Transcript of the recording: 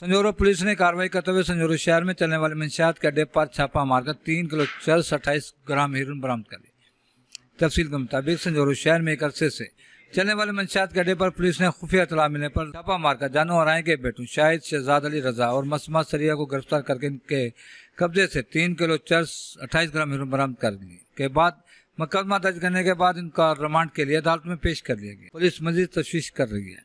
संजोरो police ने कार्रवाई करते हुए संजोरो शहर में चलने वाले मंशात के अड्डे पर छापा मारकर तीन किलो चर्स अट्ठाईस ग्राम हेरोइन बरामद कर लिया तफसील के मुताबिक संजोरो शहर में एक अरसे से चलने वाले मंशात के अड्डे पर पुलिस ने खुफिया तला मिलने पर छापा मारकर जानू और के बेटू शाहिद शहजाद अली रजा और मसमा सरिया को गिरफ्तार करके इनके कब्जे से तीन किलो चर्स अट्ठाईस ग्राम हेरोइन बरामद कर लिए के बाद मुकदमा दर्ज करने के बाद इनका रिमांड के लिए अदालत में पेश कर दिया गया पुलिस मजीद तफ्तीश कर रही है